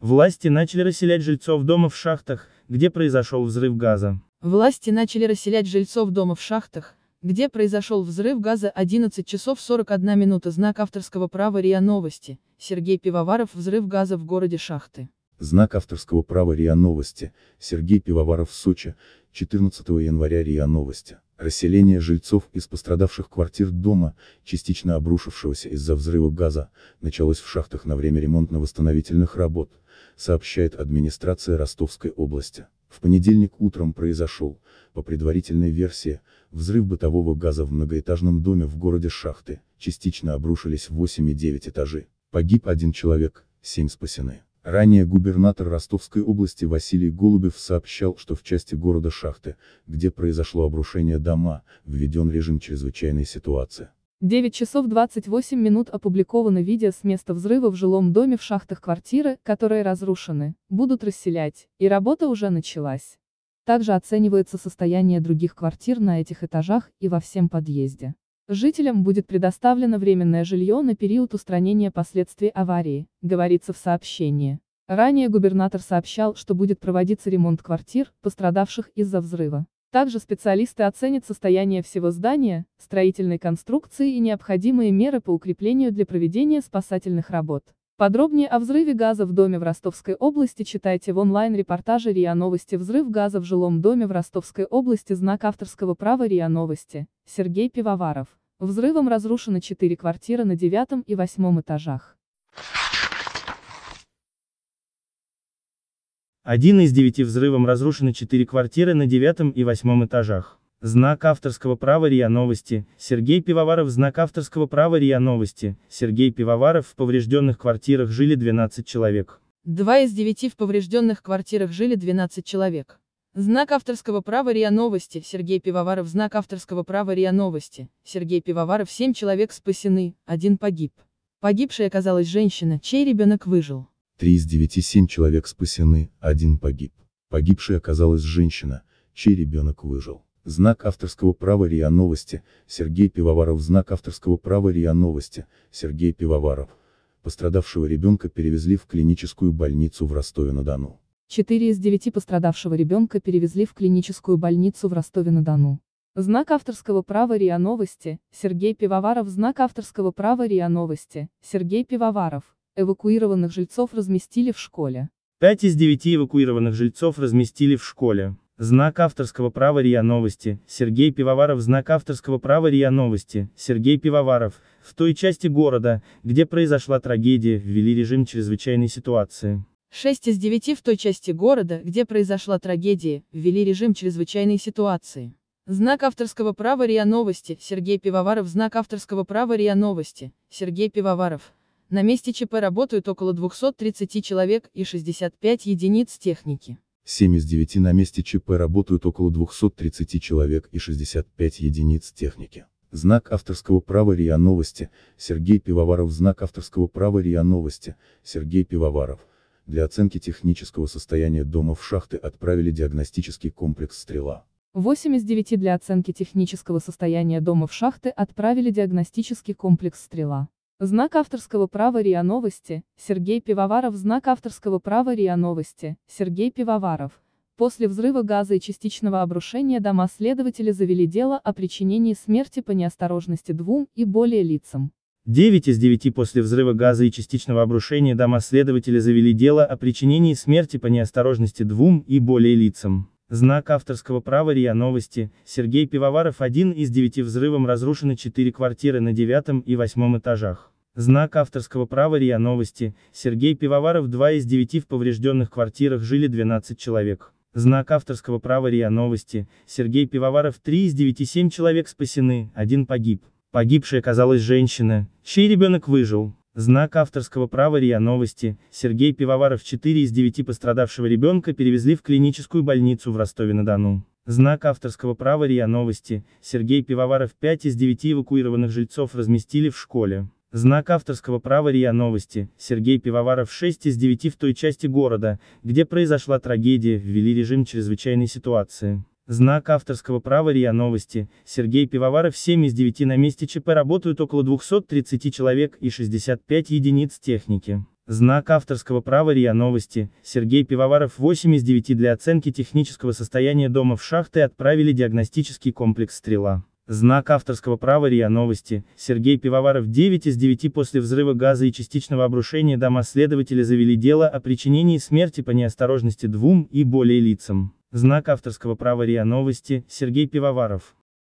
Власти начали расселять жильцов дома в шахтах, где произошел взрыв газа. Власти начали расселять жильцов дома в шахтах, где произошел взрыв газа 11 часов 41 минута знак авторского права РИА Новости, Сергей Пивоваров взрыв газа в городе Шахты. Знак авторского права РИА Новости, Сергей Пивоваров Сочи, 14 января РИА Новости. Расселение жильцов из пострадавших квартир дома, частично обрушившегося из-за взрыва газа, началось в шахтах на время ремонтно-восстановительных работ, сообщает администрация Ростовской области. В понедельник утром произошел, по предварительной версии, взрыв бытового газа в многоэтажном доме в городе Шахты, частично обрушились 8 и 9 этажи, погиб один человек, 7 спасены. Ранее губернатор Ростовской области Василий Голубев сообщал, что в части города Шахты, где произошло обрушение дома, введен режим чрезвычайной ситуации. 9 часов 28 минут опубликовано видео с места взрыва в жилом доме в шахтах квартиры, которые разрушены, будут расселять, и работа уже началась. Также оценивается состояние других квартир на этих этажах и во всем подъезде. Жителям будет предоставлено временное жилье на период устранения последствий аварии, говорится в сообщении. Ранее губернатор сообщал, что будет проводиться ремонт квартир, пострадавших из-за взрыва. Также специалисты оценят состояние всего здания, строительной конструкции и необходимые меры по укреплению для проведения спасательных работ. Подробнее о взрыве газа в доме в Ростовской области читайте в онлайн-репортаже РИА Новости «Взрыв газа в жилом доме в Ростовской области» знак авторского права РИА Новости. Сергей Пивоваров. Взрывом разрушено четыре квартиры на девятом и восьмом этажах. Один из девяти взрывом разрушены четыре квартиры на девятом и восьмом этажах. Знак авторского права РИА Новости, Сергей Пивоваров Знак авторского права РИА Новости, Сергей Пивоваров В поврежденных квартирах жили 12 человек. Два из девяти в поврежденных квартирах жили 12 человек. Знак авторского права РИА Новости, Сергей Пивоваров Знак авторского права РИА Новости, Сергей Пивоваров Семь человек спасены, один погиб. Погибшей оказалась женщина, чей ребенок выжил. Три из девяти, семь человек спасены, один погиб. Погибшей оказалась женщина, чей ребенок выжил. Знак авторского права РИА Новости, Сергей Пивоваров Знак авторского права РИА Новости, Сергей Пивоваров. Пострадавшего ребенка перевезли в клиническую больницу в Ростове-на-Дону. Четыре из девяти пострадавшего ребенка перевезли в клиническую больницу в Ростове-на-Дону. Знак авторского права РИА Новости, Сергей Пивоваров Знак авторского права РИА Новости, Сергей Пивоваров. Эвакуированных жильцов разместили в школе. Пять из девяти эвакуированных жильцов разместили в школе. Знак авторского права РИА Новости, Сергей Пивоваров Знак авторского права РИА Новости, Сергей Пивоваров. В той части города, где произошла трагедия, ввели режим чрезвычайной ситуации. Шесть из девяти в той части города, где произошла трагедия, ввели режим чрезвычайной ситуации. Знак авторского права РИА Новости, Сергей Пивоваров Знак авторского права РИА Новости, Сергей Пивоваров. На месте ЧП работают около 230 человек и 65 единиц техники. 7 из 9 на месте ЧП работают около 230 человек и 65 единиц техники. Знак авторского права РИА Новости, Сергей Пивоваров Знак авторского права РИА Новости, Сергей Пивоваров для оценки технического состояния дома в шахты отправили диагностический комплекс «Стрела». 8 из 9 для оценки технического состояния дома в шахты отправили диагностический комплекс «Стрела». Знак авторского права РИА Новости, Сергей Пивоваров Знак авторского права РИА Новости, Сергей Пивоваров. После взрыва газа и частичного обрушения дома следователи завели дело о причинении смерти по неосторожности двум и более лицам. 9 из 9 после взрыва газа и частичного обрушения дома следователи завели дело о причинении смерти по неосторожности двум и более лицам. Знак авторского права РИА Новости, Сергей Пивоваров один из девяти взрывом разрушены четыре квартиры на девятом и восьмом этажах. Знак авторского права РИА Новости, Сергей Пивоваров два из девяти в поврежденных квартирах жили 12 человек. Знак авторского права РИА Новости, Сергей Пивоваров три из девяти семь человек спасены, один погиб. Погибшая оказалась женщина, чей ребенок выжил. Знак авторского права РИА Новости, Сергей Пивоваров 4 из 9 пострадавшего ребенка перевезли в клиническую больницу в Ростове-на-Дону. Знак авторского права РИА Новости, Сергей Пивоваров 5 из 9 эвакуированных жильцов разместили в школе. Знак авторского права РИА Новости, Сергей Пивоваров 6 из 9 в той части города, где произошла трагедия, ввели режим чрезвычайной ситуации. Знак авторского права РИА Новости, Сергей Пивоваров 7 из 9 на месте ЧП работают около 230 человек и 65 единиц техники. Знак авторского права РИА Новости, Сергей Пивоваров 8 из 9 для оценки технического состояния дома в шахты отправили диагностический комплекс «Стрела». Знак авторского права РИА Новости, Сергей Пивоваров 9 из 9 после взрыва газа и частичного обрушения дома следователи завели дело о причинении смерти по неосторожности двум и более лицам. Знак авторского права РИА Новости, Сергей Пивоваров.